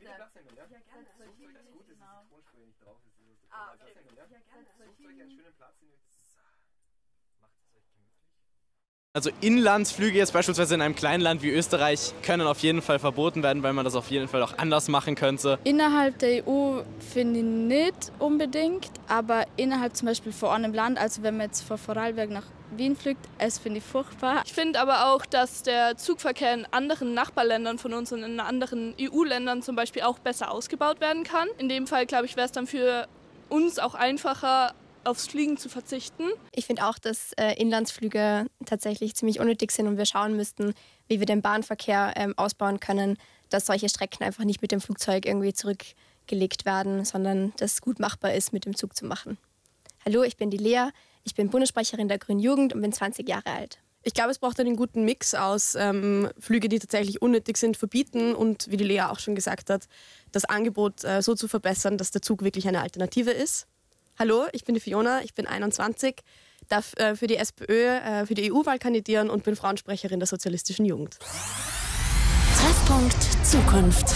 gesagt. Platz nehmen, ja? ja, gerne. Sucht euch, das Gute ist, dass die Tonspur nicht drauf ist. ist ah, okay. Platz nehmen, ja? ja, gerne. Sucht euch einen schönen Platz, den ihr macht es euch gemütlich. Also Inlandsflüge jetzt beispielsweise in einem kleinen Land wie Österreich können auf jeden Fall verboten werden, weil man das auf jeden Fall auch anders machen könnte. Innerhalb der EU finde ich nicht unbedingt, aber innerhalb zum Beispiel vor einem Land, also wenn man jetzt von Vorarlberg nach Wien fliegt, es finde ich furchtbar. Ich finde aber auch, dass der Zugverkehr in anderen Nachbarländern von uns und in anderen EU-Ländern zum Beispiel auch besser ausgebaut werden kann. In dem Fall, glaube ich, wäre es dann für uns auch einfacher, aufs Fliegen zu verzichten. Ich finde auch, dass äh, Inlandsflüge tatsächlich ziemlich unnötig sind und wir schauen müssten, wie wir den Bahnverkehr ähm, ausbauen können, dass solche Strecken einfach nicht mit dem Flugzeug irgendwie zurückgelegt werden, sondern dass es gut machbar ist, mit dem Zug zu machen. Hallo, ich bin die Lea. Ich bin Bundessprecherin der Grünen Jugend und bin 20 Jahre alt. Ich glaube, es braucht einen guten Mix aus ähm, Flüge, die tatsächlich unnötig sind, verbieten und, wie die Lea auch schon gesagt hat, das Angebot äh, so zu verbessern, dass der Zug wirklich eine Alternative ist. Hallo, ich bin die Fiona, ich bin 21, darf äh, für die SPÖ, äh, für die EU-Wahl kandidieren und bin Frauensprecherin der Sozialistischen Jugend. Treffpunkt Zukunft.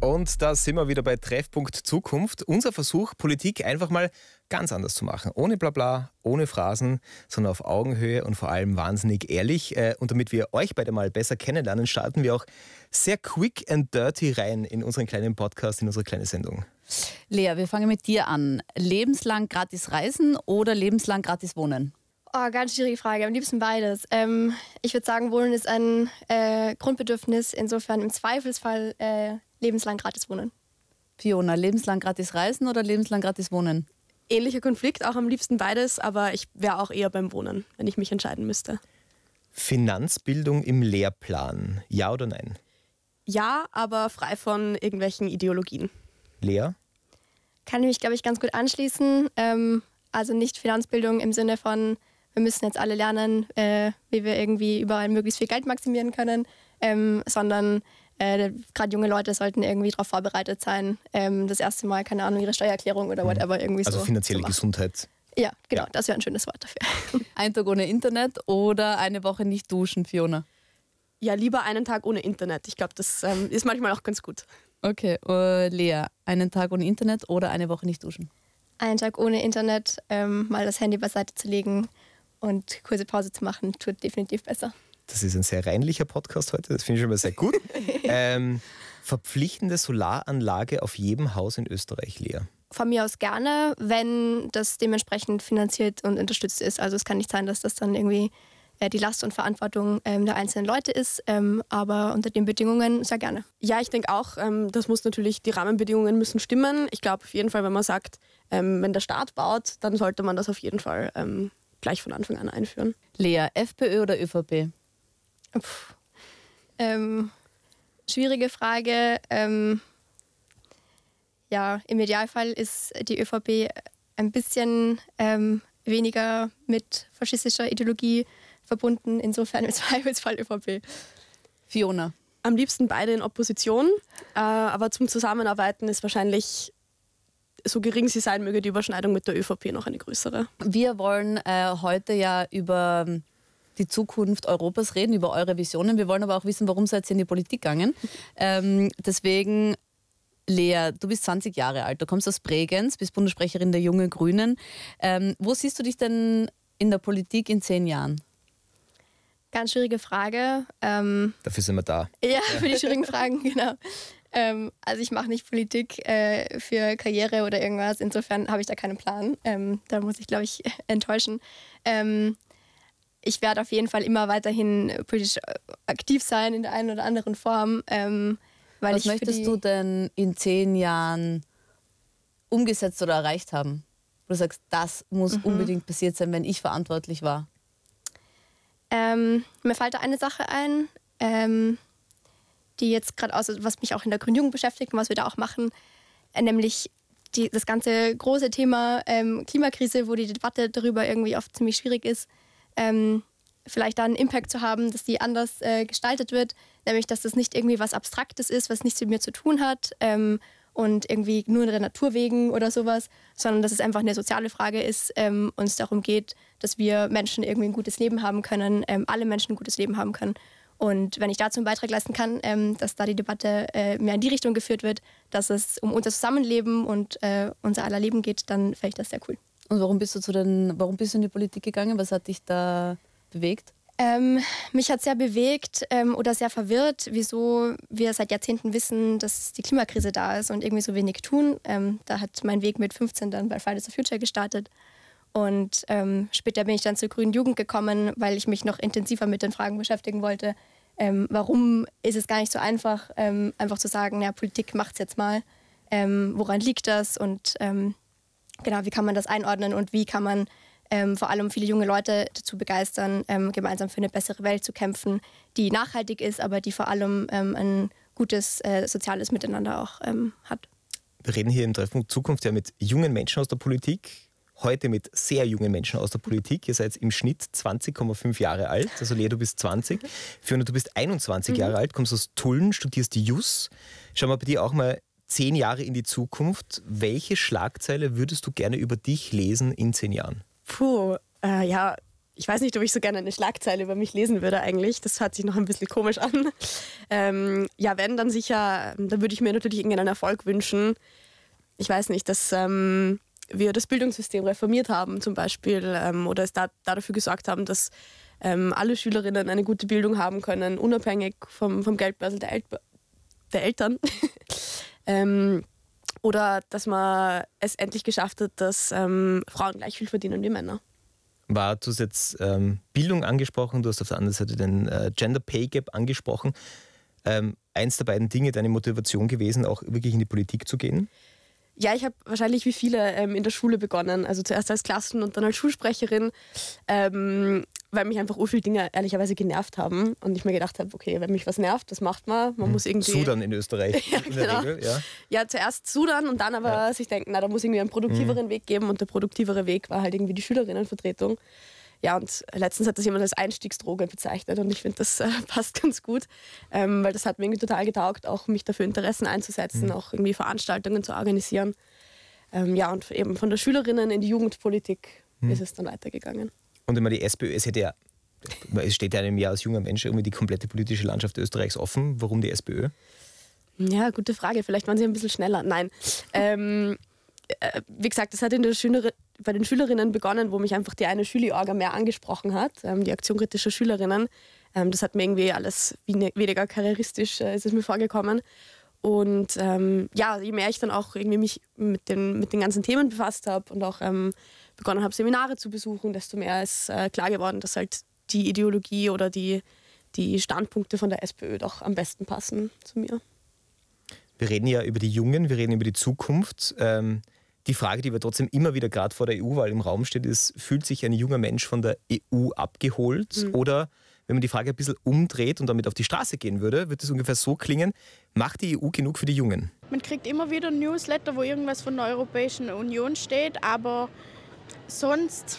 Und da sind wir wieder bei Treffpunkt Zukunft. Unser Versuch, Politik einfach mal ganz anders zu machen. Ohne Blabla, ohne Phrasen, sondern auf Augenhöhe und vor allem wahnsinnig ehrlich. Äh, und damit wir euch beide mal besser kennenlernen, starten wir auch sehr quick and dirty rein in unseren kleinen Podcast, in unsere kleine Sendung. Lea, wir fangen mit dir an. Lebenslang gratis reisen oder lebenslang gratis wohnen? Oh, ganz schwierige Frage. Am liebsten beides. Ähm, ich würde sagen, Wohnen ist ein äh, Grundbedürfnis. Insofern im Zweifelsfall äh, lebenslang gratis wohnen. Fiona, lebenslang gratis reisen oder lebenslang gratis wohnen? Ähnlicher Konflikt, auch am liebsten beides, aber ich wäre auch eher beim Wohnen, wenn ich mich entscheiden müsste. Finanzbildung im Lehrplan, ja oder nein? Ja, aber frei von irgendwelchen Ideologien. Lea? Kann ich mich, glaube ich, ganz gut anschließen. Ähm, also nicht Finanzbildung im Sinne von, wir müssen jetzt alle lernen, äh, wie wir irgendwie überall möglichst viel Geld maximieren können, ähm, sondern äh, gerade junge Leute sollten irgendwie darauf vorbereitet sein, ähm, das erste Mal, keine Ahnung, ihre Steuererklärung oder mhm. whatever irgendwie also so. Also finanzielle so Gesundheit. Ja, genau, ja. das wäre ein schönes Wort dafür. Ein Tag ohne Internet oder eine Woche nicht duschen, Fiona? Ja, lieber einen Tag ohne Internet. Ich glaube, das ähm, ist manchmal auch ganz gut. Okay, uh, Lea, einen Tag ohne Internet oder eine Woche nicht duschen? Einen Tag ohne Internet, ähm, mal das Handy beiseite zu legen und kurze Pause zu machen, tut definitiv besser. Das ist ein sehr reinlicher Podcast heute, das finde ich schon mal sehr gut. ähm, verpflichtende Solaranlage auf jedem Haus in Österreich, Lea. Von mir aus gerne, wenn das dementsprechend finanziert und unterstützt ist. Also es kann nicht sein, dass das dann irgendwie die Last und Verantwortung ähm, der einzelnen Leute ist, ähm, aber unter den Bedingungen sehr gerne. Ja, ich denke auch, ähm, das muss natürlich, die Rahmenbedingungen müssen stimmen. Ich glaube auf jeden Fall, wenn man sagt, ähm, wenn der Staat baut, dann sollte man das auf jeden Fall ähm, gleich von Anfang an einführen. Lea, FPÖ oder ÖVP? Ähm, schwierige Frage. Ähm, ja, im Idealfall ist die ÖVP ein bisschen ähm, weniger mit faschistischer Ideologie verbunden, insofern im Zweifelsfall ÖVP. Fiona. Am liebsten beide in Opposition, äh, aber zum Zusammenarbeiten ist wahrscheinlich so gering sie sein möge, die Überschneidung mit der ÖVP noch eine größere. Wir wollen äh, heute ja über die Zukunft Europas reden, über eure Visionen. Wir wollen aber auch wissen, warum seid ihr in die Politik gegangen. Ähm, deswegen Lea, du bist 20 Jahre alt, du kommst aus Bregenz, bist Bundessprecherin der Jungen Grünen. Ähm, wo siehst du dich denn in der Politik in zehn Jahren? Ganz schwierige Frage. Ähm, Dafür sind wir da. Ja, für die schwierigen Fragen, genau. Ähm, also ich mache nicht Politik äh, für Karriere oder irgendwas. Insofern habe ich da keinen Plan. Ähm, da muss ich, glaube ich, enttäuschen. Ähm, ich werde auf jeden Fall immer weiterhin politisch äh, äh, aktiv sein in der einen oder anderen Form. Ähm, Was möchtest du denn in zehn Jahren umgesetzt oder erreicht haben? Wo du sagst, das muss mhm. unbedingt passiert sein, wenn ich verantwortlich war. Ähm, mir fällt da eine Sache ein, ähm, die jetzt gerade aus, was mich auch in der Gründung beschäftigt und was wir da auch machen, äh, nämlich die, das ganze große Thema ähm, Klimakrise, wo die Debatte darüber irgendwie oft ziemlich schwierig ist ähm, vielleicht da einen Impact zu haben, dass die anders äh, gestaltet wird, nämlich dass das nicht irgendwie was Abstraktes ist, was nichts mit mir zu tun hat ähm, und irgendwie nur in der Natur wegen oder sowas, sondern dass es einfach eine soziale Frage ist ähm, und es darum geht, dass wir Menschen irgendwie ein gutes Leben haben können, ähm, alle Menschen ein gutes Leben haben können. Und wenn ich dazu einen Beitrag leisten kann, ähm, dass da die Debatte äh, mehr in die Richtung geführt wird, dass es um unser Zusammenleben und äh, unser aller Leben geht, dann fände ich das sehr cool. Und warum bist du zu den, warum bist du in die Politik gegangen? Was hat dich da bewegt? Ähm, mich hat sehr bewegt ähm, oder sehr verwirrt, wieso wir seit Jahrzehnten wissen, dass die Klimakrise da ist und irgendwie so wenig tun. Ähm, da hat mein Weg mit 15 dann bei Fridays for Future gestartet. Und ähm, später bin ich dann zur Grünen Jugend gekommen, weil ich mich noch intensiver mit den Fragen beschäftigen wollte. Ähm, warum ist es gar nicht so einfach, ähm, einfach zu sagen, ja, Politik macht's jetzt mal. woran liegt das? Und genau, wie kann man das einordnen und wie kann man ähm, vor allem viele junge Leute dazu begeistern, ähm, gemeinsam für eine bessere Welt zu kämpfen, die nachhaltig ist, aber die vor allem ähm, ein gutes äh, soziales Miteinander auch ähm, hat. Wir reden hier im Treffpunkt Zukunft ja mit jungen Menschen aus der Politik. Heute mit sehr jungen Menschen aus der Politik. Ihr seid im Schnitt 20,5 Jahre alt. Also Lea, du bist 20. Mhm. Fiona, du bist 21 mhm. Jahre alt, kommst aus Tulln, studierst die JUS. Schauen wir bei dir auch mal zehn Jahre in die Zukunft, welche Schlagzeile würdest du gerne über dich lesen in zehn Jahren? Puh, äh, ja, ich weiß nicht, ob ich so gerne eine Schlagzeile über mich lesen würde eigentlich. Das hört sich noch ein bisschen komisch an. Ähm, ja, wenn, dann sicher, dann würde ich mir natürlich irgendeinen Erfolg wünschen. Ich weiß nicht, dass ähm, wir das Bildungssystem reformiert haben zum Beispiel ähm, oder es da, dafür gesorgt haben, dass ähm, alle Schülerinnen eine gute Bildung haben können, unabhängig vom, vom Geldbörsel der, El der Eltern. Ähm, oder dass man es endlich geschafft hat, dass ähm, Frauen gleich viel verdienen wie Männer. War, du hast jetzt ähm, Bildung angesprochen, du hast auf der anderen Seite den äh, Gender Pay Gap angesprochen. Ähm, eins der beiden Dinge deine Motivation gewesen, auch wirklich in die Politik zu gehen? Ja, ich habe wahrscheinlich wie viele ähm, in der Schule begonnen. Also zuerst als Klassen- und dann als Schulsprecherin. Ähm, weil mich einfach urviel Dinge ehrlicherweise genervt haben und ich mir gedacht habe, okay, wenn mich was nervt, das macht man. Man hm. muss irgendwie. Sudan in Österreich. ja, in genau. Regel, ja. ja, zuerst Sudan und dann aber ja. sich denken, na, da muss irgendwie einen produktiveren mhm. Weg geben und der produktivere Weg war halt irgendwie die Schülerinnenvertretung. Ja, und letztens hat das jemand als Einstiegsdroge bezeichnet und ich finde, das äh, passt ganz gut, ähm, weil das hat mir irgendwie total getaugt, auch mich dafür Interessen einzusetzen, mhm. auch irgendwie Veranstaltungen zu organisieren. Ähm, ja, und eben von der Schülerinnen in die Jugendpolitik mhm. ist es dann weitergegangen. Und immer die SPÖ, es hätte ja, es steht ja einem Jahr als junger Mensch irgendwie die komplette politische Landschaft Österreichs offen. Warum die SPÖ? Ja, gute Frage. Vielleicht waren sie ein bisschen schneller. Nein. Ähm, äh, wie gesagt, das hat in der Schüler bei den Schülerinnen begonnen, wo mich einfach die eine Schüli-Orga mehr angesprochen hat, ähm, die Aktion kritischer Schülerinnen. Ähm, das hat mir irgendwie alles ne, weniger karrieristisch, äh, ist es mir vorgekommen. Und ähm, ja, je mehr ich dann auch irgendwie mich mit den, mit den ganzen Themen befasst habe und auch ähm, begonnen habe, Seminare zu besuchen, desto mehr ist äh, klar geworden, dass halt die Ideologie oder die, die Standpunkte von der SPÖ doch am besten passen zu mir. Wir reden ja über die Jungen, wir reden über die Zukunft. Ähm, die Frage, die aber trotzdem immer wieder gerade vor der EU-Wahl im Raum steht, ist, fühlt sich ein junger Mensch von der EU abgeholt mhm. oder wenn man die Frage ein bisschen umdreht und damit auf die Straße gehen würde, wird es ungefähr so klingen, macht die EU genug für die Jungen? Man kriegt immer wieder Newsletter, wo irgendwas von der Europäischen Union steht, aber Sonst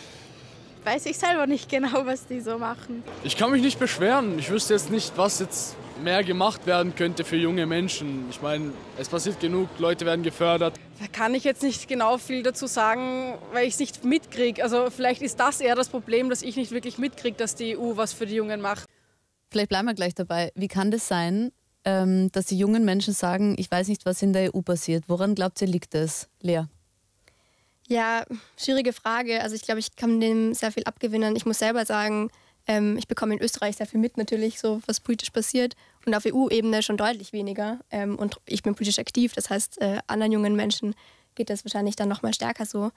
weiß ich selber nicht genau, was die so machen. Ich kann mich nicht beschweren. Ich wüsste jetzt nicht, was jetzt mehr gemacht werden könnte für junge Menschen. Ich meine, es passiert genug, Leute werden gefördert. Da kann ich jetzt nicht genau viel dazu sagen, weil ich es nicht mitkriege. Also vielleicht ist das eher das Problem, dass ich nicht wirklich mitkriege, dass die EU was für die Jungen macht. Vielleicht bleiben wir gleich dabei. Wie kann das sein, ähm, dass die jungen Menschen sagen, ich weiß nicht, was in der EU passiert? Woran glaubt ihr, liegt das, Lea? Ja, schwierige Frage. Also ich glaube, ich kann dem sehr viel abgewinnen. Ich muss selber sagen, ähm, ich bekomme in Österreich sehr viel mit natürlich, so was politisch passiert und auf EU-Ebene schon deutlich weniger. Ähm, und ich bin politisch aktiv, das heißt, äh, anderen jungen Menschen geht das wahrscheinlich dann nochmal stärker so.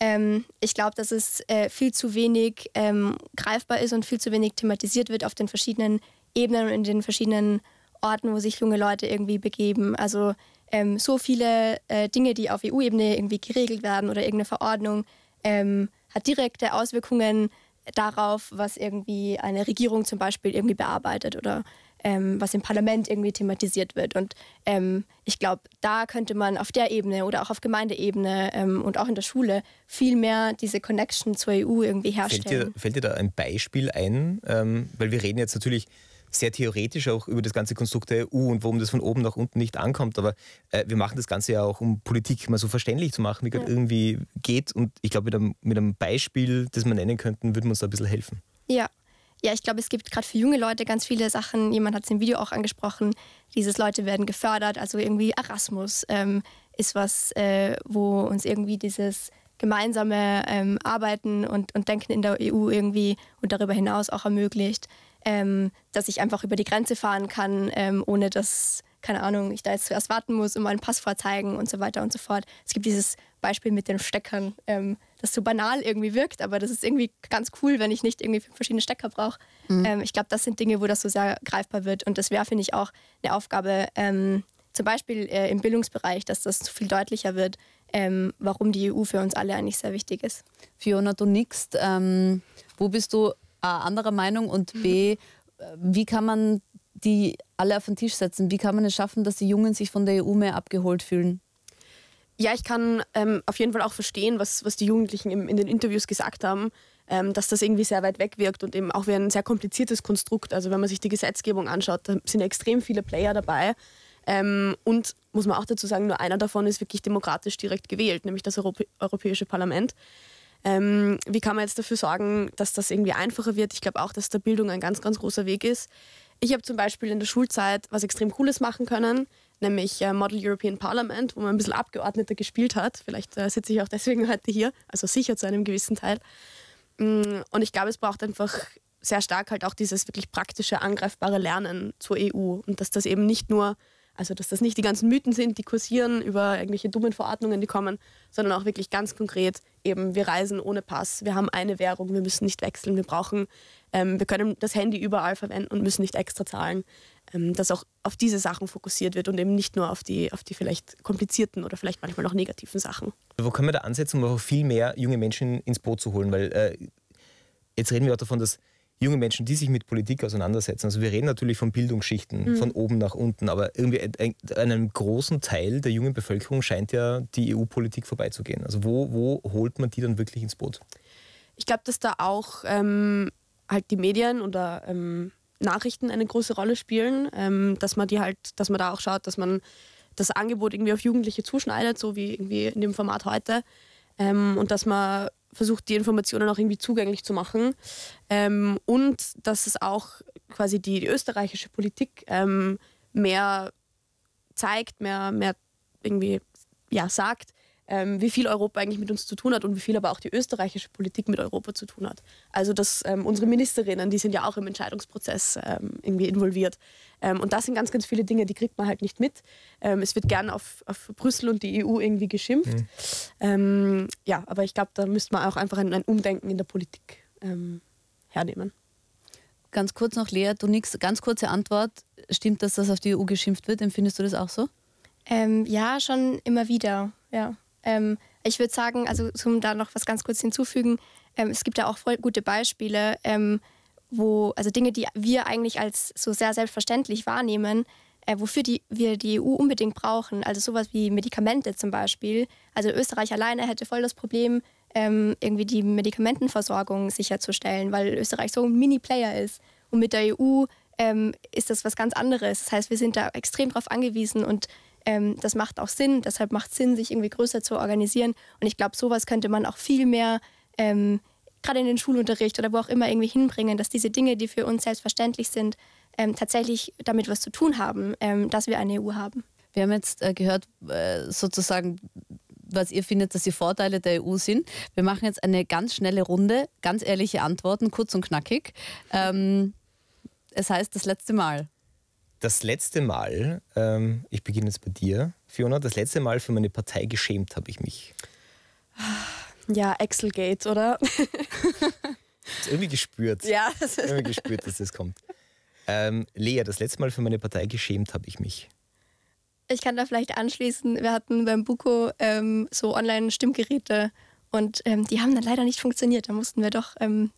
Ähm, ich glaube, dass es äh, viel zu wenig ähm, greifbar ist und viel zu wenig thematisiert wird auf den verschiedenen Ebenen und in den verschiedenen Orten, wo sich junge Leute irgendwie begeben. Also ähm, so viele äh, Dinge, die auf EU-Ebene irgendwie geregelt werden oder irgendeine Verordnung, ähm, hat direkte Auswirkungen darauf, was irgendwie eine Regierung zum Beispiel irgendwie bearbeitet oder ähm, was im Parlament irgendwie thematisiert wird. Und ähm, ich glaube, da könnte man auf der Ebene oder auch auf Gemeindeebene ähm, und auch in der Schule viel mehr diese Connection zur EU irgendwie herstellen. Fällt dir, fällt dir da ein Beispiel ein? Ähm, weil wir reden jetzt natürlich sehr theoretisch auch über das ganze Konstrukt der EU und warum das von oben nach unten nicht ankommt. Aber äh, wir machen das Ganze ja auch, um Politik mal so verständlich zu machen, wie ja. gerade irgendwie geht. Und ich glaube, mit einem, mit einem Beispiel, das wir nennen könnten, würden wir uns da ein bisschen helfen. Ja, ja, ich glaube, es gibt gerade für junge Leute ganz viele Sachen. Jemand hat es im Video auch angesprochen. Dieses Leute werden gefördert, also irgendwie Erasmus ähm, ist was, äh, wo uns irgendwie dieses gemeinsame ähm, Arbeiten und, und Denken in der EU irgendwie und darüber hinaus auch ermöglicht, ähm, dass ich einfach über die Grenze fahren kann, ähm, ohne dass, keine Ahnung, ich da jetzt zuerst warten muss und meinen Pass vorzeigen und so weiter und so fort. Es gibt dieses Beispiel mit den Steckern, ähm, das so banal irgendwie wirkt, aber das ist irgendwie ganz cool, wenn ich nicht irgendwie verschiedene Stecker brauche. Mhm. Ähm, ich glaube, das sind Dinge, wo das so sehr greifbar wird und das wäre, finde ich, auch eine Aufgabe, ähm, zum Beispiel äh, im Bildungsbereich, dass das viel deutlicher wird, ähm, warum die EU für uns alle eigentlich sehr wichtig ist. Fiona, du nickst. Ähm, wo bist du A, anderer Meinung und B, äh, wie kann man die alle auf den Tisch setzen? Wie kann man es schaffen, dass die Jungen sich von der EU mehr abgeholt fühlen? Ja, ich kann ähm, auf jeden Fall auch verstehen, was, was die Jugendlichen im, in den Interviews gesagt haben, ähm, dass das irgendwie sehr weit weg wirkt und eben auch wie ein sehr kompliziertes Konstrukt. Also wenn man sich die Gesetzgebung anschaut, da sind extrem viele Player dabei. Ähm, und muss man auch dazu sagen, nur einer davon ist wirklich demokratisch direkt gewählt, nämlich das Europä Europäische Parlament. Ähm, wie kann man jetzt dafür sorgen, dass das irgendwie einfacher wird? Ich glaube auch, dass da Bildung ein ganz, ganz großer Weg ist. Ich habe zum Beispiel in der Schulzeit was extrem Cooles machen können, nämlich äh, Model European Parliament, wo man ein bisschen Abgeordneter gespielt hat. Vielleicht äh, sitze ich auch deswegen heute hier, also sicher zu einem gewissen Teil. Mm, und ich glaube, es braucht einfach sehr stark halt auch dieses wirklich praktische, angreifbare Lernen zur EU und dass das eben nicht nur also, dass das nicht die ganzen Mythen sind, die kursieren über irgendwelche dummen Verordnungen, die kommen, sondern auch wirklich ganz konkret eben, wir reisen ohne Pass, wir haben eine Währung, wir müssen nicht wechseln, wir brauchen, ähm, wir können das Handy überall verwenden und müssen nicht extra zahlen. Ähm, dass auch auf diese Sachen fokussiert wird und eben nicht nur auf die, auf die vielleicht komplizierten oder vielleicht manchmal auch negativen Sachen. Wo können wir da ansetzen, um auch viel mehr junge Menschen ins Boot zu holen? Weil äh, jetzt reden wir auch davon, dass junge Menschen, die sich mit Politik auseinandersetzen. Also wir reden natürlich von Bildungsschichten, mhm. von oben nach unten, aber irgendwie einem großen Teil der jungen Bevölkerung scheint ja die EU-Politik vorbeizugehen. Also wo, wo holt man die dann wirklich ins Boot? Ich glaube, dass da auch ähm, halt die Medien oder ähm, Nachrichten eine große Rolle spielen, ähm, dass man die halt, dass man da auch schaut, dass man das Angebot irgendwie auf Jugendliche zuschneidet, so wie irgendwie in dem Format heute. Ähm, und dass man versucht, die Informationen auch irgendwie zugänglich zu machen. Ähm, und dass es auch quasi die, die österreichische Politik ähm, mehr zeigt, mehr, mehr irgendwie ja, sagt, ähm, wie viel Europa eigentlich mit uns zu tun hat und wie viel aber auch die österreichische Politik mit Europa zu tun hat. Also dass ähm, unsere Ministerinnen, die sind ja auch im Entscheidungsprozess ähm, irgendwie involviert. Ähm, und das sind ganz, ganz viele Dinge, die kriegt man halt nicht mit. Ähm, es wird gern auf, auf, Brüssel und die EU irgendwie geschimpft. Mhm. ja, aber ich glaube, da müsste man auch einfach ein, ein Umdenken in der Politik hernehmen. Ganz kurz noch, Lea, du nix, ganz kurze Antwort. Stimmt das, dass auf die EU geschimpft wird? Empfindest du das auch so? ja, schon immer wieder, ja. Ähm, ich würde sagen, also um da noch was ganz kurz hinzufügen, ähm, es gibt ja auch voll gute Beispiele, ähm, wo, also Dinge, die wir eigentlich als so sehr selbstverständlich wahrnehmen, äh, wofür die, wir die EU unbedingt brauchen. Also sowas wie Medikamente zum Beispiel. Also Österreich alleine hätte voll das Problem, ähm, irgendwie die Medikamentenversorgung sicherzustellen, weil Österreich so ein Mini-Player ist. Und mit der EU ähm, ist das was ganz anderes. Das heißt, wir sind da extrem drauf angewiesen und ähm, das macht auch Sinn. Deshalb macht es Sinn, sich irgendwie größer zu organisieren. Und ich glaube, sowas könnte man auch viel mehr, ähm, gerade in den Schulunterricht oder wo auch immer, irgendwie hinbringen, dass diese Dinge, die für uns selbstverständlich sind, ähm, tatsächlich damit was zu tun haben, ähm, dass wir eine EU haben. Wir haben jetzt äh, gehört, äh, sozusagen, was ihr findet, dass die Vorteile der EU sind. Wir machen jetzt eine ganz schnelle Runde, ganz ehrliche Antworten, kurz und knackig. Ähm, es heißt das letzte Mal das letzte Mal, ähm, ich beginne jetzt bei dir, Fiona, das letzte Mal für meine Partei geschämt habe ich mich. Ja, Excelgate, oder? irgendwie gespürt. Ja, das ist irgendwie gespürt, dass das kommt. Ähm, Lea, das letzte Mal für meine Partei geschämt habe ich mich. Ich kann da vielleicht anschließen, wir hatten beim Buko ähm, so Online-Stimmgeräte und ähm, die haben dann leider nicht funktioniert. Da mussten wir doch ähm,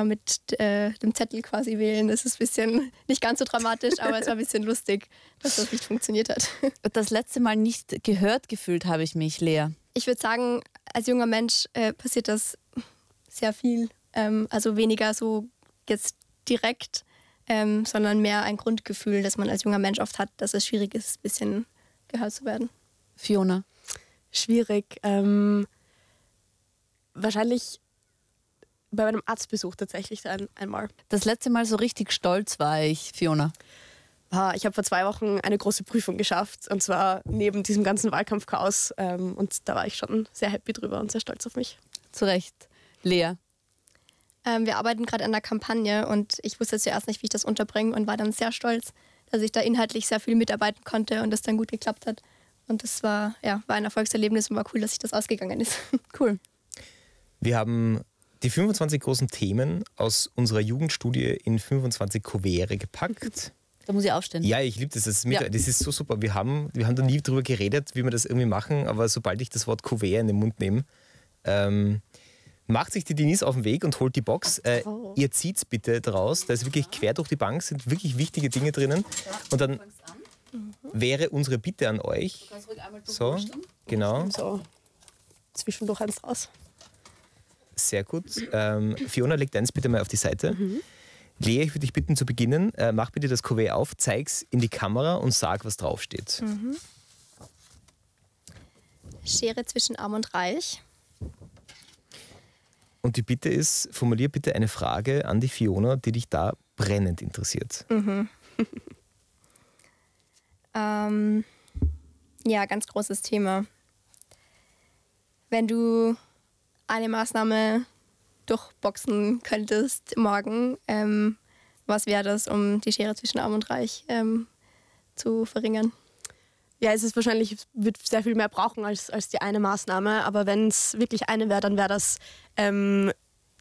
äh, mit äh, dem Zettel quasi wählen. Das ist ein bisschen nicht ganz so dramatisch, aber es war ein bisschen lustig, dass das nicht funktioniert hat. Das letzte Mal nicht gehört gefühlt habe ich mich, Lea. Ich würde sagen, als junger Mensch äh, passiert das sehr viel. Ähm, also weniger so jetzt direkt, ähm, sondern mehr ein Grundgefühl, das man als junger Mensch oft hat, dass es schwierig ist, ein bisschen gehört zu werden. Fiona. Schwierig. Ähm, wahrscheinlich bei meinem Arztbesuch tatsächlich ein, einmal. Das letzte Mal so richtig stolz war ich, Fiona. Ich habe vor zwei Wochen eine große Prüfung geschafft und zwar neben diesem ganzen Wahlkampfchaos. Ähm, und da war ich schon sehr happy drüber und sehr stolz auf mich. Zu Recht. Lea. Ähm, wir arbeiten gerade an der Kampagne und ich wusste zuerst nicht, wie ich das unterbringe und war dann sehr stolz, dass ich da inhaltlich sehr viel mitarbeiten konnte und das dann gut geklappt hat. Und das war, ja, war ein Erfolgserlebnis und war cool, dass sich das ausgegangen ist. cool. Wir haben die 25 großen Themen aus unserer Jugendstudie in 25 Kuvere gepackt. Da muss ich aufstehen. Ja, ich liebe das. Das ist, mit, ja. das ist, so super. Wir haben, wir haben da nie drüber geredet, wie wir das irgendwie machen, aber sobald ich das Wort Kuvert in den Mund nehme, ähm, macht sich die Denise auf den Weg und holt die Box. Äh, ihr es bitte draus. Da ist wirklich quer durch die Bank, sind wirklich wichtige Dinge drinnen. Und dann mhm. wäre unsere Bitte an euch. So, genau. So. Zwischendurch eins raus. Sehr gut. Ähm, Fiona, leg deins bitte mal auf die Seite. Mhm. Lea, ich würde dich bitten zu beginnen. Äh, mach bitte das Kuvert auf, zeig's in die Kamera und sag, was draufsteht. Mhm. Schere zwischen Arm und Reich. Und die Bitte ist, formulier bitte eine Frage an die Fiona, die dich da brennend interessiert. Mhm. ähm, ja, ganz großes Thema. Wenn du eine Maßnahme durchboxen könntest morgen, ähm, was wäre das, um die Schere zwischen Arm und Reich ähm, zu verringern? Ja, es ist wahrscheinlich, wird sehr viel mehr brauchen als, als die eine Maßnahme, aber wenn es wirklich eine wäre, dann wäre das, ähm,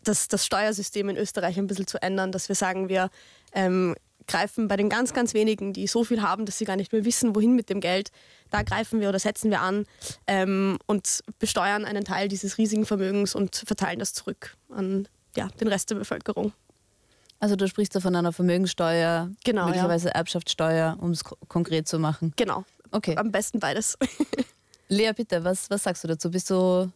das, das Steuersystem in Österreich ein bisschen zu ändern, dass wir sagen, wir ähm, greifen bei den ganz, ganz wenigen, die so viel haben, dass sie gar nicht mehr wissen, wohin mit dem Geld, da greifen wir oder setzen wir an ähm, und besteuern einen Teil dieses riesigen Vermögens und verteilen das zurück an ja, den Rest der Bevölkerung. Also du sprichst da von einer Vermögenssteuer, genau, möglicherweise ja. Erbschaftssteuer, um es konkret zu machen. Genau. Okay. Am besten beides. Lea, bitte, was, was sagst du dazu? Bist du,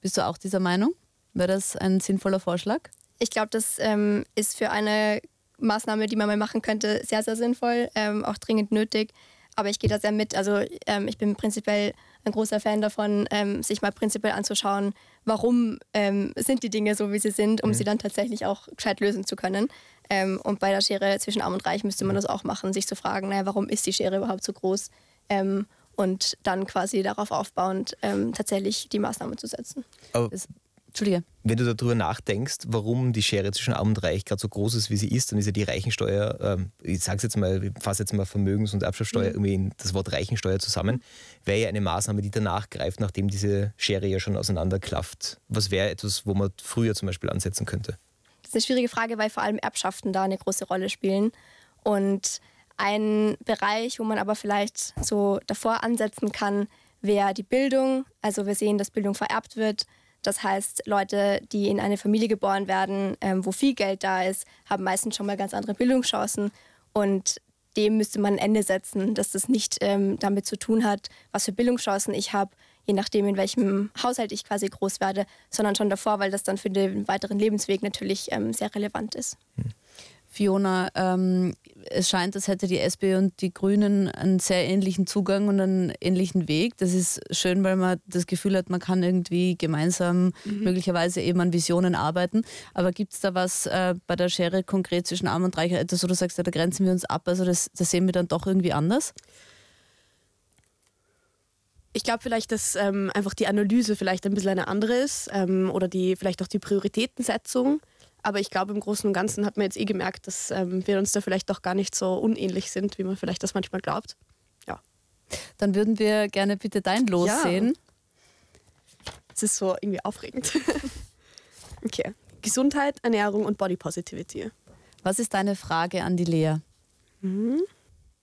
bist du auch dieser Meinung? Wäre das ein sinnvoller Vorschlag? Ich glaube, das ähm, ist für eine Maßnahme, die man mal machen könnte, sehr, sehr sinnvoll, ähm, auch dringend nötig. Aber ich gehe da sehr mit. Also ähm, ich bin prinzipiell ein großer Fan davon, ähm, sich mal prinzipiell anzuschauen, warum ähm, sind die Dinge so, wie sie sind, um mhm. sie dann tatsächlich auch gescheit lösen zu können. Ähm, und bei der Schere zwischen Arm und Reich müsste man mhm. das auch machen, sich zu fragen, naja, warum ist die Schere überhaupt so groß? Ähm, und dann quasi darauf aufbauend tatsächlich die Maßnahme zu setzen. Aber Entschuldige. Wenn du darüber nachdenkst, warum die Schere zwischen Arm und Reich gerade so groß ist, wie sie ist, dann ist ja die Reichensteuer, ähm, ich sag's jetzt mal, ich fasse jetzt mal Vermögens- und Erbschaftssteuer, mhm. irgendwie in das Wort Reichensteuer zusammen, wäre ja eine Maßnahme, die danach greift, nachdem diese Schere ja schon auseinanderklafft. Was wäre etwas, wo man früher zum Beispiel ansetzen könnte? Das ist eine schwierige Frage, weil vor allem Erbschaften da eine große Rolle spielen. Und ein Bereich, wo man aber vielleicht so davor ansetzen kann, wäre die Bildung. Also wir sehen, dass Bildung vererbt wird. Das heißt, Leute, die in eine Familie geboren werden, ähm, wo viel Geld da ist, haben meistens schon mal ganz andere Bildungschancen. Und dem müsste man ein Ende setzen, dass das nicht ähm, damit zu tun hat, was für Bildungschancen ich habe, je nachdem, in welchem Haushalt ich quasi groß werde, sondern schon davor, weil das dann für den weiteren Lebensweg natürlich ähm, sehr relevant ist. Mhm. Fiona, ähm, es scheint, als hätte die SP und die Grünen einen sehr ähnlichen Zugang und einen ähnlichen Weg. Das ist schön, weil man das Gefühl hat, man kann irgendwie gemeinsam mhm. möglicherweise eben an Visionen arbeiten. Aber gibt es da was äh, bei der Schere konkret zwischen Arm und Reich, etwas, wo du sagst, da grenzen wir uns ab, also das, das sehen wir dann doch irgendwie anders? ich glaube vielleicht, dass ähm, einfach die Analyse vielleicht ein bisschen eine andere ist ähm, oder die, vielleicht auch die Prioritätensetzung. Aber ich glaube, im Großen und Ganzen hat man jetzt eh gemerkt, dass ähm, wir uns da vielleicht doch gar nicht so unähnlich sind, wie man vielleicht das manchmal glaubt. Ja. Dann würden wir gerne bitte dein Los ja. sehen. Es ist so irgendwie aufregend. okay. Gesundheit, Ernährung und Body Positivity. Was ist deine Frage an die Lea? Mhm.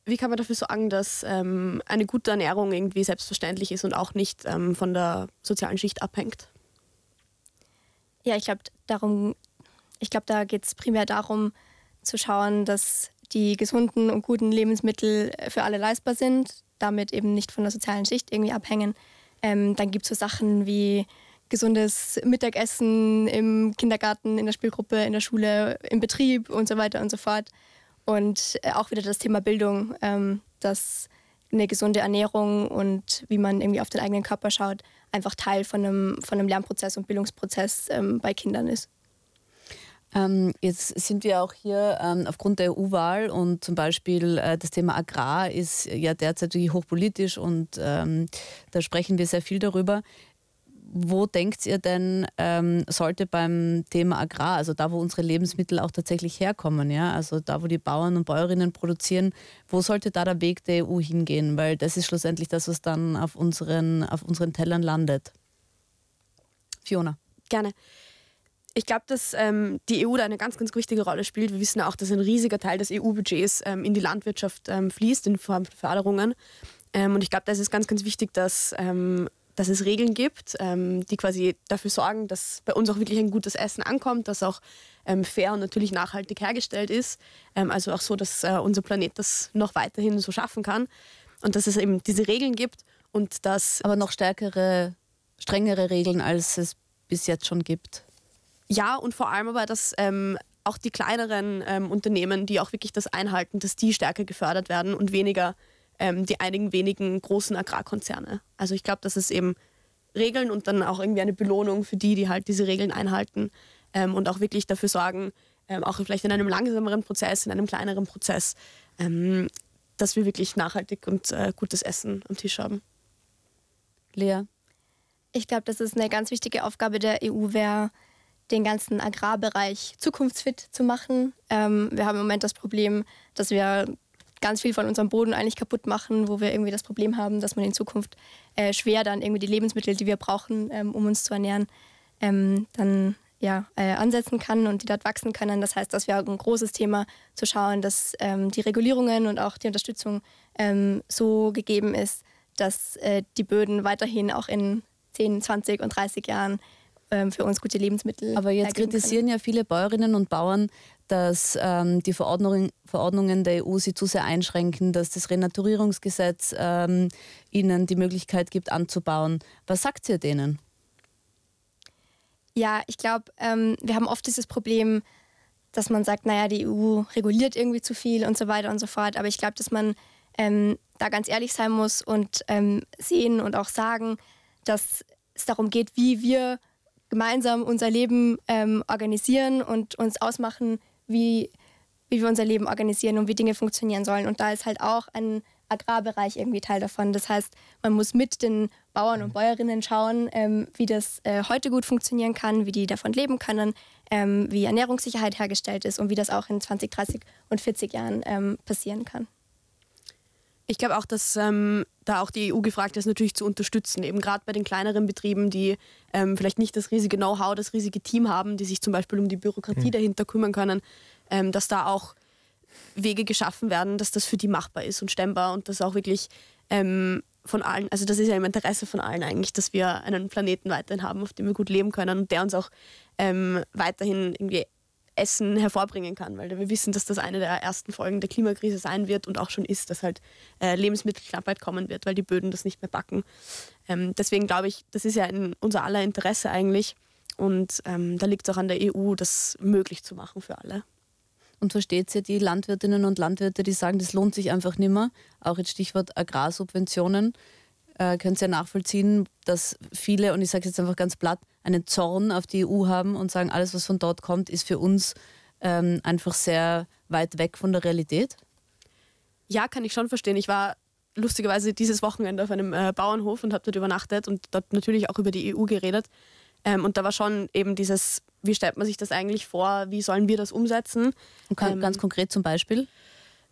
Wie kann man dafür sorgen, dass ähm, eine gute Ernährung irgendwie selbstverständlich ist und auch nicht ähm, von der sozialen Schicht abhängt? Ja, ich glaube, darum ich glaube, da geht es primär darum, zu schauen, dass die gesunden und guten Lebensmittel äh, für alle leistbar sind, damit eben nicht von der sozialen Schicht irgendwie abhängen. Ähm, dann gibt es so Sachen wie gesundes Mittagessen im Kindergarten, in der Spielgruppe, in der Schule, im Betrieb und so weiter und so fort. Und äh, auch wieder das Thema Bildung, ähm, dass eine gesunde Ernährung und wie man irgendwie auf den eigenen Körper schaut, einfach Teil von einem, von einem Lernprozess und Bildungsprozess ähm, bei Kindern ist. Ähm, jetzt sind wir auch hier ähm, aufgrund der EU-Wahl und zum Beispiel äh, das Thema Agrar ist ja derzeit hochpolitisch und ähm, da sprechen wir sehr viel darüber. Wo denkt ihr denn, ähm, sollte beim Thema Agrar, also da, wo unsere Lebensmittel auch tatsächlich herkommen, ja, also da, wo die Bauern und Bäuerinnen produzieren, wo sollte da der Weg der EU hingehen? Weil das ist schlussendlich das, was dann auf unseren, auf unseren Tellern landet. Fiona. Gerne ich glaube, dass ähm, die EU da eine ganz, ganz wichtige Rolle spielt. Wir wissen auch, dass ein riesiger Teil des EU-Budgets ähm, in die Landwirtschaft ähm, fließt, in Form von Förderungen. Ähm, und ich glaube, da ist es ganz, ganz wichtig, dass, ähm, dass es Regeln gibt, ähm, die quasi dafür sorgen, dass bei uns auch wirklich ein gutes Essen ankommt, das auch fair und natürlich nachhaltig hergestellt ist. also auch so, dass äh, unser Planet das noch weiterhin so schaffen kann. Und dass es eben diese Regeln gibt und dass. Aber noch stärkere, strengere Regeln, als es bis jetzt schon gibt. Ja, und vor allem aber, dass ähm, auch die kleineren ähm, Unternehmen, die auch wirklich das einhalten, dass die stärker gefördert werden und weniger ähm, die einigen wenigen großen Agrarkonzerne. Also ich glaube, dass es eben Regeln und dann auch irgendwie eine Belohnung für die, die halt diese Regeln einhalten ähm, und auch wirklich dafür sorgen, ähm, auch vielleicht in einem langsameren Prozess, in einem kleineren Prozess, ähm, dass wir wirklich nachhaltig und äh, gutes Essen am Tisch haben. Lea? Ich glaube, das ist eine ganz wichtige Aufgabe der EU wäre, den ganzen Agrarbereich zukunftsfit zu machen. Ähm, wir haben im Moment das Problem, dass wir ganz viel von unserem Boden eigentlich kaputt machen, wo wir irgendwie das Problem haben, dass man in Zukunft äh, schwer dann irgendwie die Lebensmittel, die wir brauchen, ähm, um uns zu ernähren, ähm, dann ja, äh, ansetzen kann und die dort wachsen können. Das heißt, das wäre ein großes Thema zu schauen, dass ähm, die Regulierungen und auch die Unterstützung ähm, so gegeben ist, dass äh, die Böden weiterhin auch in 10, 20 und 30 Jahren ähm, für uns gute Lebensmittel. Aber jetzt kritisieren können. ja viele Bäuerinnen und Bauern, dass ähm, die Verordnung, Verordnungen der EU sie zu sehr einschränken, dass das Renaturierungsgesetz ähm, ihnen die Möglichkeit gibt, anzubauen. Was sagt ihr denen? Ja, ich glaube, ähm, wir haben oft dieses Problem, dass man sagt, naja, die EU reguliert irgendwie zu viel und so weiter und so fort. Aber ich glaube, dass man ähm, da ganz ehrlich sein muss und ähm, sehen und auch sagen, dass es darum geht, wie wir gemeinsam unser Leben ähm, organisieren und uns ausmachen, wie, wie wir unser Leben organisieren und wie Dinge funktionieren sollen. Und da ist halt auch ein Agrarbereich irgendwie Teil davon. Das heißt, man muss mit den Bauern und mhm. Bäuerinnen schauen, ähm, wie das äh, heute gut funktionieren kann, wie die davon leben können, ähm, wie Ernährungssicherheit hergestellt ist und wie das auch in 20, 30 und 40 Jahren ähm, passieren kann. Ich glaube auch, dass ähm, da auch die EU gefragt ist, natürlich zu unterstützen, eben gerade bei den kleineren Betrieben, die ähm, vielleicht nicht das riesige Know-how, das riesige Team haben, die sich zum Beispiel um die Bürokratie mhm. dahinter kümmern können, ähm, dass da auch Wege geschaffen werden, dass das für die machbar ist und stemmbar und dass auch wirklich ähm, von allen, also das ist ja im Interesse von allen eigentlich, dass wir einen Planeten weiterhin haben, auf dem wir gut leben können und der uns auch ähm, weiterhin irgendwie Essen hervorbringen kann, weil wir wissen, dass das eine der ersten Folgen der Klimakrise sein wird und auch schon ist, dass halt äh, Lebensmittelknappheit kommen wird, weil die Böden das nicht mehr backen. Ähm, deswegen glaube ich, das ist ja in unser aller Interesse eigentlich und ähm, da liegt es auch an der EU, das möglich zu machen für alle. Und versteht ihr ja die Landwirtinnen und Landwirte, die sagen, das lohnt sich einfach nicht mehr, auch jetzt Stichwort Agrarsubventionen äh, können Sie ja nachvollziehen, dass viele, und ich sage es jetzt einfach ganz platt, einen Zorn auf die EU haben und sagen, alles, was von dort kommt, ist für uns ähm, einfach sehr weit weg von der Realität? Ja, kann ich schon verstehen. Ich war lustigerweise dieses Wochenende auf einem äh, Bauernhof und habe dort übernachtet und dort natürlich auch über die EU geredet. Ähm, und da war schon eben dieses, wie stellt man sich das eigentlich vor, wie sollen wir das umsetzen? Und kann, ähm, ganz konkret zum Beispiel?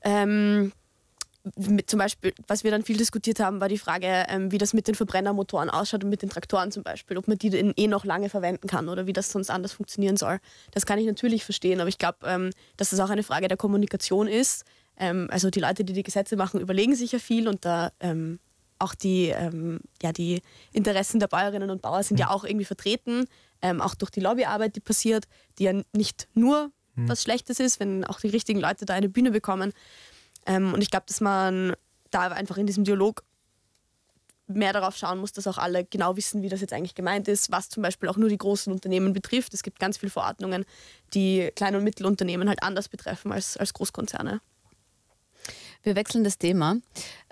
Ähm, mit zum Beispiel, was wir dann viel diskutiert haben, war die Frage, ähm, wie das mit den Verbrennermotoren ausschaut und mit den Traktoren zum Beispiel, ob man die denn eh noch lange verwenden kann oder wie das sonst anders funktionieren soll. Das kann ich natürlich verstehen, aber ich glaube, ähm, dass das auch eine Frage der Kommunikation ist. Ähm, also die Leute, die die Gesetze machen, überlegen sich ja viel und da ähm, auch die, ähm, ja, die Interessen der Bäuerinnen und Bauern sind ja mhm. auch irgendwie vertreten, ähm, auch durch die Lobbyarbeit, die passiert, die ja nicht nur mhm. was Schlechtes ist, wenn auch die richtigen Leute da eine Bühne bekommen. Ähm, und ich glaube, dass man da einfach in diesem Dialog mehr darauf schauen muss, dass auch alle genau wissen, wie das jetzt eigentlich gemeint ist, was zum Beispiel auch nur die großen Unternehmen betrifft. Es gibt ganz viele Verordnungen, die kleine und Mittelunternehmen halt anders betreffen als, als Großkonzerne. Wir wechseln das Thema.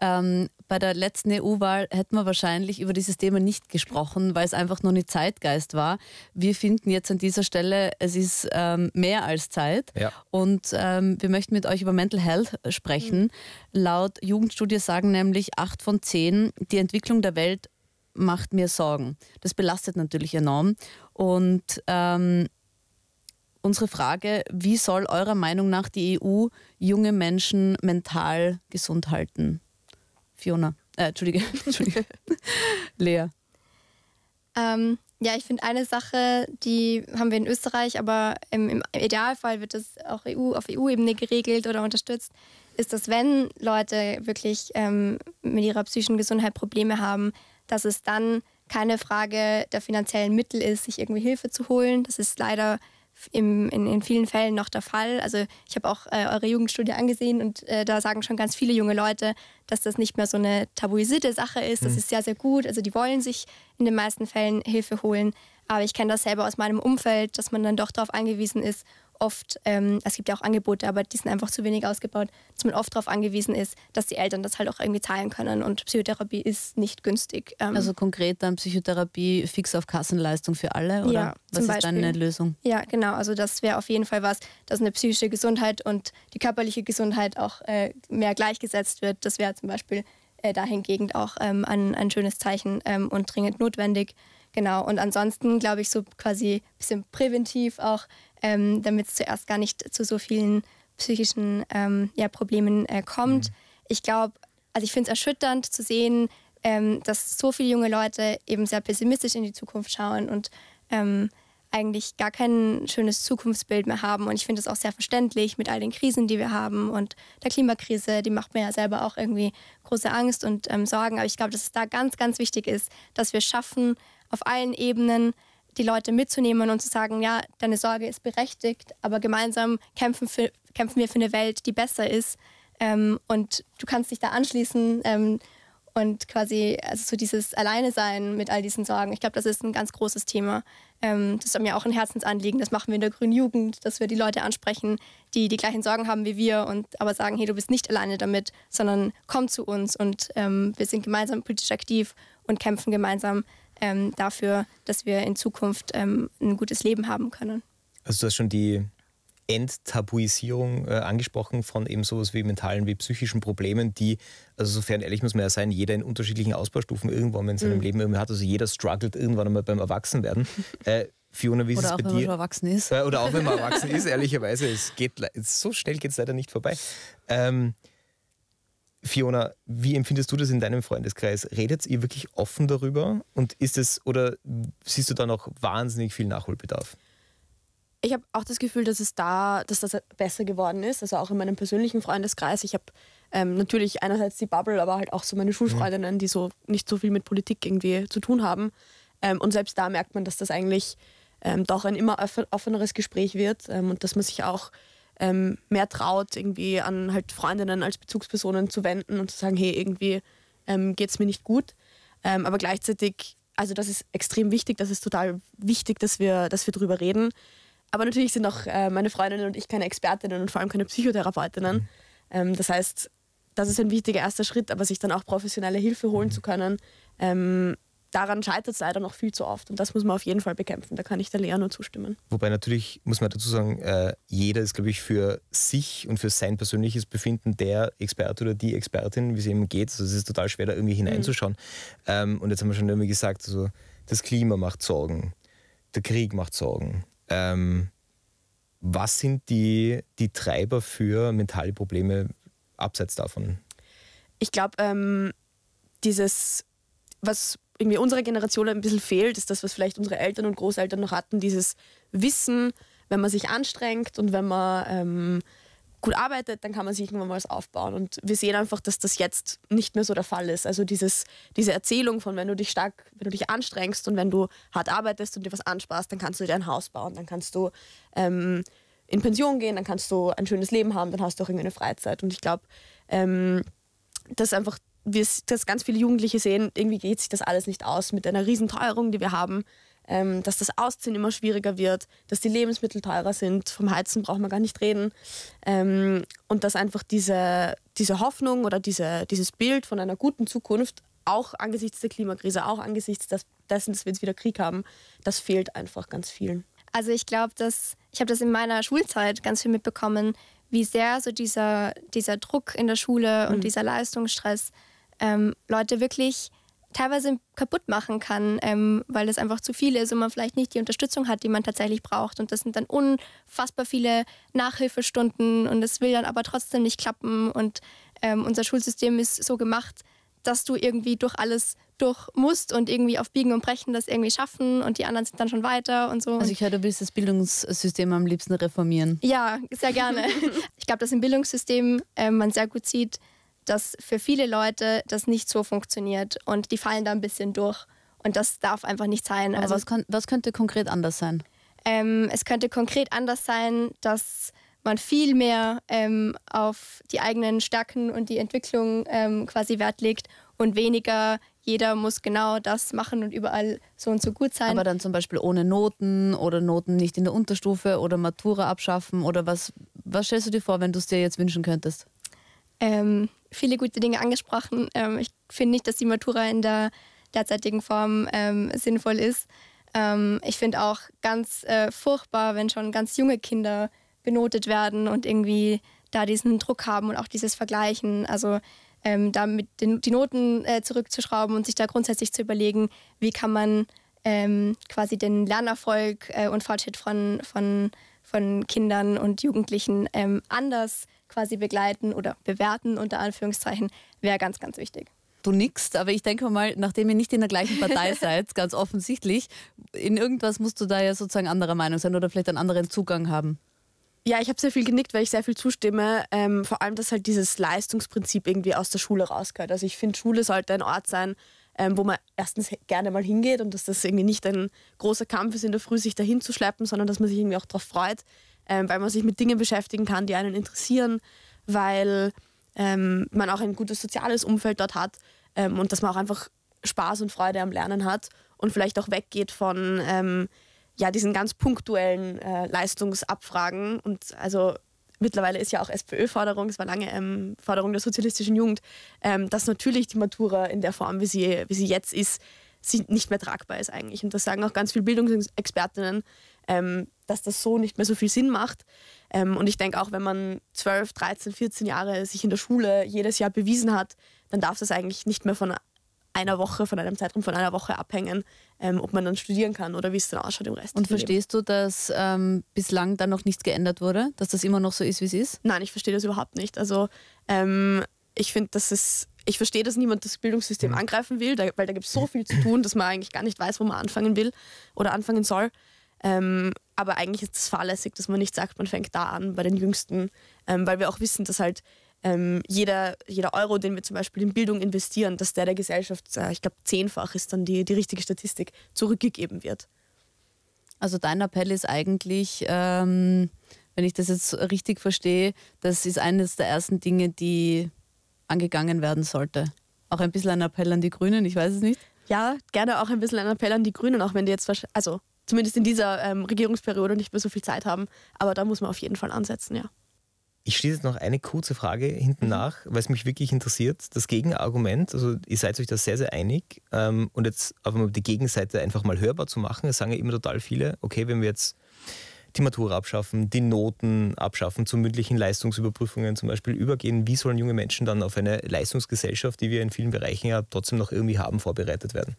Ähm, bei der letzten EU-Wahl hätten wir wahrscheinlich über dieses Thema nicht gesprochen, weil es einfach nur nicht Zeitgeist war. Wir finden jetzt an dieser Stelle, es ist ähm, mehr als Zeit. Ja. Und ähm, wir möchten mit euch über Mental Health sprechen. Mhm. Laut Jugendstudie sagen nämlich acht von zehn, die Entwicklung der Welt macht mir Sorgen. Das belastet natürlich enorm. Und ähm, unsere Frage, wie soll eurer Meinung nach die EU junge Menschen mental gesund halten? Fiona, äh, Entschuldige, Entschuldige. Lea. Ähm, ja, ich finde eine Sache, die haben wir in Österreich, aber im, im Idealfall wird das auch EU, auf EU-Ebene geregelt oder unterstützt, ist, dass wenn Leute wirklich ähm, mit ihrer psychischen Gesundheit Probleme haben, dass es dann keine Frage der finanziellen Mittel ist, sich irgendwie Hilfe zu holen. Das ist leider im, in, in, vielen Fällen noch der Fall. Also ich habe auch äh, eure Jugendstudie angesehen und äh, da sagen schon ganz viele junge Leute, dass das nicht mehr so eine tabuisierte Sache ist. Das mhm. ist sehr, sehr gut. Also die wollen sich in den meisten Fällen Hilfe holen. Aber ich kenne das selber aus meinem Umfeld, dass man dann doch darauf angewiesen ist oft, ähm, es gibt ja auch Angebote, aber die sind einfach zu wenig ausgebaut, dass man oft darauf angewiesen ist, dass die Eltern das halt auch irgendwie zahlen können und Psychotherapie ist nicht günstig. Ähm also konkret dann Psychotherapie fix auf Kassenleistung für alle oder ja, was ist dann eine Lösung? Ja, genau, also das wäre auf jeden Fall was, dass eine psychische Gesundheit und die körperliche Gesundheit auch äh, mehr gleichgesetzt wird. Das wäre zum Beispiel äh, dahingegen auch ähm, ein, ein schönes Zeichen ähm, und dringend notwendig. Genau, und ansonsten glaube ich so quasi ein bisschen präventiv auch, ähm, damit es zuerst gar nicht zu so vielen psychischen ähm, ja, Problemen äh, kommt. Mhm. Ich glaube, also ich finde es erschütternd zu sehen, ähm, dass so viele junge Leute eben sehr pessimistisch in die Zukunft schauen und ähm, eigentlich gar kein schönes Zukunftsbild mehr haben. Und ich finde es auch sehr verständlich mit all den Krisen, die wir haben und der Klimakrise, die macht mir ja selber auch irgendwie große Angst und ähm, Sorgen. Aber ich glaube, dass es da ganz, ganz wichtig ist, dass wir schaffen, auf allen Ebenen die Leute mitzunehmen und zu sagen, ja, deine Sorge ist berechtigt, aber gemeinsam kämpfen, für, kämpfen wir für eine Welt, die besser ist. Ähm, und du kannst dich da anschließen ähm, und quasi, also so dieses Alleine sein mit all diesen Sorgen. Ich glaube, das ist ein ganz großes Thema. Ähm, das ist mir auch ein Herzensanliegen. Das machen wir in der Grünen Jugend, dass wir die Leute ansprechen, die die gleichen Sorgen haben wie wir und aber sagen, hey, du bist nicht alleine damit, sondern komm zu uns und ähm, wir sind gemeinsam politisch aktiv und kämpfen gemeinsam ähm, dafür, dass wir in Zukunft ähm, ein gutes Leben haben können. Also du hast schon die Enttabuisierung äh, angesprochen von eben sowas wie mentalen wie psychischen Problemen, die, also sofern ehrlich muss man ja sein, jeder in unterschiedlichen Ausbaustufen irgendwann mal in seinem mhm. Leben irgendwie hat. Also jeder struggelt irgendwann einmal beim Erwachsenwerden. Äh, Fiona, wie ist oder es bei dir? Oder auch wenn man erwachsen ist. Äh, oder auch wenn man erwachsen ist, ehrlicherweise. Es geht, so schnell geht es leider nicht vorbei. Ähm, Fiona, wie empfindest du das in deinem Freundeskreis? Redet ihr wirklich offen darüber? Und ist es, oder siehst du da noch wahnsinnig viel Nachholbedarf? Ich habe auch das Gefühl, dass es da, dass das besser geworden ist. Also auch in meinem persönlichen Freundeskreis. Ich habe ähm, natürlich einerseits die Bubble, aber halt auch so meine Schulfreundinnen, die so nicht so viel mit Politik irgendwie zu tun haben. Ähm, und selbst da merkt man, dass das eigentlich ähm, doch ein immer offeneres Gespräch wird ähm, und dass man sich auch ähm, mehr traut, irgendwie an halt Freundinnen als Bezugspersonen zu wenden und zu sagen, hey, irgendwie ähm, geht es mir nicht gut. Ähm, aber gleichzeitig, also das ist extrem wichtig, das ist total wichtig, dass wir, dass wir drüber reden. Aber natürlich sind auch äh, meine Freundinnen und ich keine Expertinnen und vor allem keine Psychotherapeutinnen. Mhm. Ähm, das heißt, das ist ein wichtiger erster Schritt, aber sich dann auch professionelle Hilfe holen zu können, ähm, daran scheitert es leider noch viel zu oft. Und das muss man auf jeden Fall bekämpfen. Da kann ich der Lea nur zustimmen. Wobei natürlich muss man dazu sagen, äh, jeder ist, glaube ich, für sich und für sein persönliches Befinden der Experte oder die Expertin, wie es eben geht. Also es ist total schwer, da irgendwie hineinzuschauen. Mhm. Ähm, und jetzt haben wir schon irgendwie gesagt, also das Klima macht Sorgen, der Krieg macht Sorgen. Ähm, was sind die, die Treiber für mentale Probleme abseits davon? Ich glaube, ähm, dieses, was irgendwie unserer Generation ein bisschen fehlt, ist das, was vielleicht unsere Eltern und Großeltern noch hatten, dieses Wissen, wenn man sich anstrengt und wenn man ähm, gut arbeitet, dann kann man sich irgendwann mal was aufbauen. Und wir sehen einfach, dass das jetzt nicht mehr so der Fall ist. Also dieses, diese Erzählung von, wenn du dich stark, wenn du dich anstrengst und wenn du hart arbeitest und dir was ansparst, dann kannst du dir ein Haus bauen, dann kannst du ähm, in Pension gehen, dann kannst du ein schönes Leben haben, dann hast du auch irgendwie eine Freizeit. Und ich glaube, ähm, dass einfach wir das ganz viele Jugendliche sehen, irgendwie geht sich das alles nicht aus mit einer Riesenteuerung, die wir haben, ähm, dass das Ausziehen immer schwieriger wird, dass die Lebensmittel teurer sind, vom Heizen braucht man gar nicht reden ähm, und dass einfach diese, diese Hoffnung oder diese, dieses Bild von einer guten Zukunft auch angesichts der Klimakrise, auch angesichts des, dessen, dass wir jetzt wieder Krieg haben, das fehlt einfach ganz vielen. Also ich glaube, dass ich habe das in meiner Schulzeit ganz viel mitbekommen, wie sehr so dieser, dieser Druck in der Schule und mhm. dieser Leistungsstress ähm, Leute wirklich teilweise kaputt machen kann, ähm, weil das einfach zu viel ist und man vielleicht nicht die Unterstützung hat, die man tatsächlich braucht. Und das sind dann unfassbar viele Nachhilfestunden und es will dann aber trotzdem nicht klappen. Und ähm, unser Schulsystem ist so gemacht, dass du irgendwie durch alles durch musst und irgendwie auf Biegen und Brechen das irgendwie schaffen und die anderen sind dann schon weiter und so. Also ich höre, du willst das Bildungssystem am liebsten reformieren. Ja, sehr gerne. ich glaube, dass im Bildungssystem äh, man sehr gut sieht, dass für viele Leute das nicht so funktioniert und die fallen da ein bisschen durch. Und das darf einfach nicht sein. Aber also, was, kann, was könnte konkret anders sein? Ähm, es könnte konkret anders sein, dass man viel mehr ähm, auf die eigenen Stärken und die Entwicklung ähm, quasi Wert legt und weniger jeder muss genau das machen und überall so und so gut sein. Aber dann zum Beispiel ohne Noten oder Noten nicht in der Unterstufe oder Matura abschaffen oder was, was stellst du dir vor, wenn du es dir jetzt wünschen könntest? ähm, viele gute Dinge angesprochen. Ähm, ich finde nicht, dass die Matura in der derzeitigen Form ähm, sinnvoll ist. Ähm, ich finde auch ganz äh, furchtbar, wenn schon ganz junge Kinder benotet werden und irgendwie da diesen Druck haben und auch dieses Vergleichen. Also ähm, damit die Noten äh, zurückzuschrauben und sich da grundsätzlich zu überlegen, wie kann man ähm, quasi den Lernerfolg äh, und Fortschritt von, von, von Kindern und Jugendlichen ähm, anders quasi begleiten oder bewerten, unter Anführungszeichen, wäre ganz, ganz wichtig. Du nickst, aber ich denke mal, nachdem ihr nicht in der gleichen Partei seid, ganz offensichtlich, in irgendwas musst du da ja sozusagen anderer Meinung sein oder vielleicht einen anderen Zugang haben. Ja, ich habe sehr viel genickt, weil ich sehr viel zustimme. Ähm, vor allem, dass halt dieses Leistungsprinzip irgendwie aus der Schule rausgehört. Also ich finde, Schule sollte ein Ort sein, ähm, wo man erstens gerne mal hingeht und dass das irgendwie nicht ein großer Kampf ist, in der Früh sich dahin zu schleppen, sondern dass man sich irgendwie auch darauf freut, ähm, weil man sich mit Dingen beschäftigen kann, die einen interessieren, weil ähm, man auch ein gutes soziales Umfeld dort hat ähm, und dass man auch einfach Spaß und Freude am Lernen hat und vielleicht auch weggeht von ähm, ja, diesen ganz punktuellen äh, Leistungsabfragen. Und also mittlerweile ist ja auch SPÖ-Forderung, es war lange ähm, Forderung der sozialistischen Jugend, ähm, dass natürlich die Matura in der Form, wie sie, wie sie jetzt ist, sie nicht mehr tragbar ist eigentlich. Und das sagen auch ganz viele Bildungsexpertinnen, ähm, dass das so nicht mehr so viel Sinn macht. Ähm, und ich denke auch, wenn man 12, 13, 14 Jahre sich in der Schule jedes Jahr bewiesen hat, dann darf das eigentlich nicht mehr von einer Woche, von einem Zeitraum von einer Woche abhängen, ähm, ob man dann studieren kann oder wie es dann ausschaut im Rest. Und verstehst du, dass ähm, bislang da noch nichts geändert wurde, dass das immer noch so ist, wie es ist? Nein, ich verstehe das überhaupt nicht. Also ähm, ich finde, dass es, ich verstehe, dass niemand das Bildungssystem mhm. angreifen will, weil da gibt es so viel zu tun, dass man eigentlich gar nicht weiß, wo man anfangen will oder anfangen soll. Ähm, aber eigentlich ist es das fahrlässig, dass man nicht sagt, man fängt da an bei den Jüngsten, ähm, weil wir auch wissen, dass halt ähm, jeder, jeder Euro, den wir zum Beispiel in Bildung investieren, dass der der Gesellschaft, äh, ich glaube, zehnfach ist dann die, die richtige Statistik, zurückgegeben wird. Also dein Appell ist eigentlich, ähm, wenn ich das jetzt richtig verstehe, das ist eines der ersten Dinge, die angegangen werden sollte. Auch ein bisschen ein Appell an die Grünen, ich weiß es nicht. Ja, gerne auch ein bisschen ein Appell an die Grünen, auch wenn die jetzt, also zumindest in dieser ähm, Regierungsperiode nicht mehr so viel Zeit haben. Aber da muss man auf jeden Fall ansetzen, ja. Ich schließe jetzt noch eine kurze Frage hinten mhm. nach, weil es mich wirklich interessiert. Das Gegenargument, also ihr seid euch da sehr, sehr einig. Ähm, und jetzt auf einmal die Gegenseite einfach mal hörbar zu machen, es sagen ja immer total viele, okay, wenn wir jetzt die Matura abschaffen, die Noten abschaffen, zu mündlichen Leistungsüberprüfungen zum Beispiel übergehen, wie sollen junge Menschen dann auf eine Leistungsgesellschaft, die wir in vielen Bereichen ja trotzdem noch irgendwie haben, vorbereitet werden?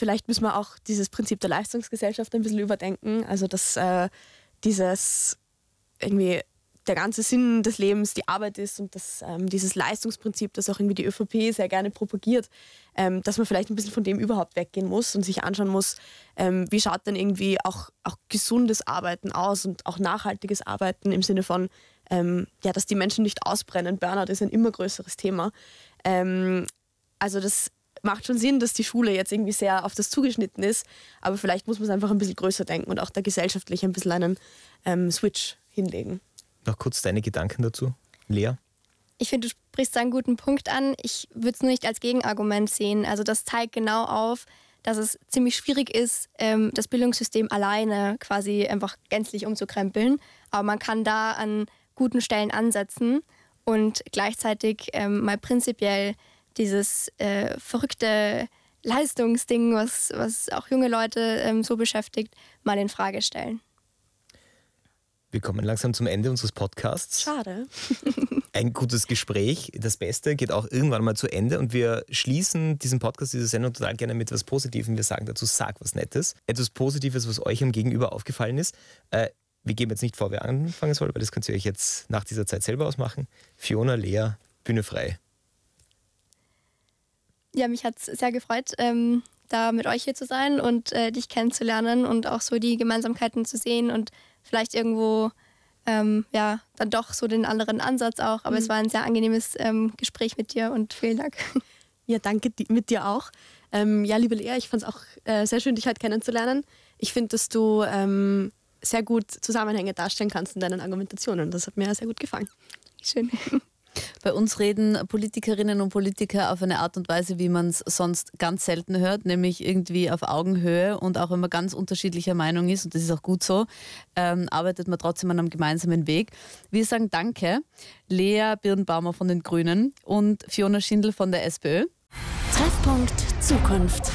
vielleicht müssen wir auch dieses Prinzip der Leistungsgesellschaft ein bisschen überdenken. Also, dass äh, dieses irgendwie der ganze Sinn des Lebens die Arbeit ist und dass ähm, dieses Leistungsprinzip, das auch irgendwie die ÖVP sehr gerne propagiert, ähm, dass man vielleicht ein bisschen von dem überhaupt weggehen muss und sich anschauen muss, ähm, wie schaut denn irgendwie auch, auch gesundes Arbeiten aus und auch nachhaltiges Arbeiten im Sinne von, ähm, ja, dass die Menschen nicht ausbrennen. Burnout ist ein immer größeres Thema. Ähm, also das macht schon Sinn, dass die Schule jetzt irgendwie sehr auf das zugeschnitten ist, aber vielleicht muss man es einfach ein bisschen größer denken und auch da gesellschaftlich ein bisschen einen ähm, Switch hinlegen. Noch kurz deine Gedanken dazu, Lea? Ich finde, du sprichst da einen guten Punkt an. Ich würde es nur nicht als Gegenargument sehen. Also das zeigt genau auf, dass es ziemlich schwierig ist, ähm, das Bildungssystem alleine quasi einfach gänzlich umzukrempeln. Aber man kann da an guten Stellen ansetzen und gleichzeitig ähm, mal prinzipiell dieses äh, verrückte Leistungsding, was, was auch junge Leute ähm, so beschäftigt, mal in Frage stellen. Wir kommen langsam zum Ende unseres Podcasts. Schade. Ein gutes Gespräch. Das Beste geht auch irgendwann mal zu Ende. Und wir schließen diesen Podcast, diese Sendung total gerne mit etwas Positivem. Wir sagen dazu, sag was Nettes. Etwas Positives, was euch am Gegenüber aufgefallen ist. Äh, wir geben jetzt nicht vor, wer anfangen soll, weil das könnt ihr euch jetzt nach dieser Zeit selber ausmachen. Fiona, Lea, Bühne frei ja, mich hat es sehr gefreut, ähm, da mit euch hier zu sein und äh, dich kennenzulernen und auch so die Gemeinsamkeiten zu sehen und vielleicht irgendwo ähm, ja dann doch so den anderen Ansatz auch. Aber mhm. es war ein sehr angenehmes ähm, Gespräch mit dir und vielen Dank. Ja, danke mit dir auch. Ähm, ja, liebe Lea, ich fand es auch äh, sehr schön, dich halt kennenzulernen. Ich finde, dass du ähm, sehr gut Zusammenhänge darstellen kannst in deinen Argumentationen. Das hat mir sehr gut gefallen. Schön. Bei uns reden Politikerinnen und Politiker auf eine Art und Weise, wie man es sonst ganz selten hört, nämlich irgendwie auf Augenhöhe und auch wenn man ganz unterschiedlicher Meinung ist, und das ist auch gut so, ähm, arbeitet man trotzdem an einem gemeinsamen Weg. Wir sagen Danke, Lea Birnbaumer von den Grünen und Fiona Schindl von der SPÖ. Treffpunkt Zukunft.